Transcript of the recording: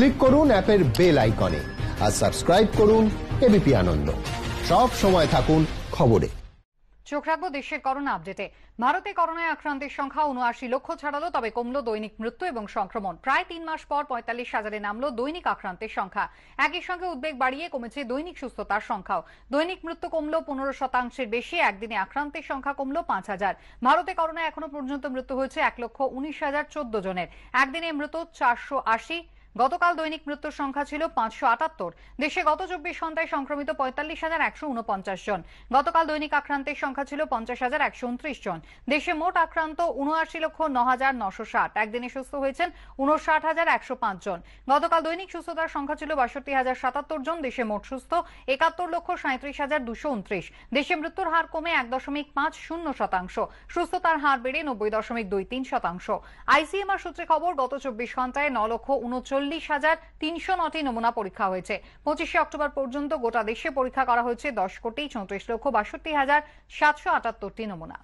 click করুন অ্যাপের bell আইকনে আর সাবস্ক্রাইব করুন এবিপি আনন্দ সব সময় থাকুন খবরে চোখ রাখবো দেশের করোনা আপডেটে ভারতে করোনায় আক্রান্তের সংখ্যা উনআশি লক্ষ ছাড়ালো তবে কমলো দৈনিক মৃত্যু এবং সংক্রমণ প্রায় তিন মাস পর পঁয়তাল্লিশ হাজারে নামলো দৈনিক আক্রান্তের সংখ্যা একই সঙ্গে উদ্বেগ বাড়িয়ে কমেছে দৈনিক সুস্থতার সংখ্যাও দৈনিক মৃত্যু কমলো পনেরো শতাংশের বেশি একদিনে আক্রান্তের সংখ্যা কমলো পাঁচ হাজার ভারতে করোনায় এখনো পর্যন্ত মৃত্যু হয়েছে এক লক্ষ উনিশ হাজার চোদ্দ জনের একদিনে মৃত চারশো আশি গতকাল দৈনিক মৃত্যুর সংখ্যা ছিল পাঁচশো আটাত্তর দেশে গত চব্বিশ ঘন্টায় সংক্রমিত পঁয়তাল্লিশ হাজার একশো উনপঞ্চাশ জন গতকাল দৈনিক আক্রান্তের সংখ্যা ছিল পঞ্চাশ হাজার একশো উনত্রিশ জন দেশে মোট আক্রান্ত উনআশি লক্ষ ন হাজার নশো ষাট একদিনে সুস্থ হয়েছেন উনষাট হাজার একশো পাঁচ জন গতকাল দৈনিক সুস্থতার সংখ্যা ছিল বাষট্টি হাজার সাতাত্তর জন দেশে মোট সুস্থ একাত্তর লক্ষ সাঁত্রিশ হাজার দুশো উনত্রিশ দেশে মৃত্যুর হার কমে এক দশমিক পাঁচ শূন্য শতাংশ সুস্থতার হার বেড়ে নব্বই দশমিক দুই তিন শতাংশ আইসিএমআর সূত্রে খবর গত চব্বিশ ঘন্টায় ন লক্ষ উনচল্লিশ চল্লিশ হাজার তিনশো নটি নমুনা পরীক্ষা হয়েছে পঁচিশে অক্টোবর পর্যন্ত গোটা দেশে পরীক্ষা করা হয়েছে দশ কোটি চৌত্রিশ লক্ষ বাষট্টি হাজার সাতশো আটাত্তরটি নমুনা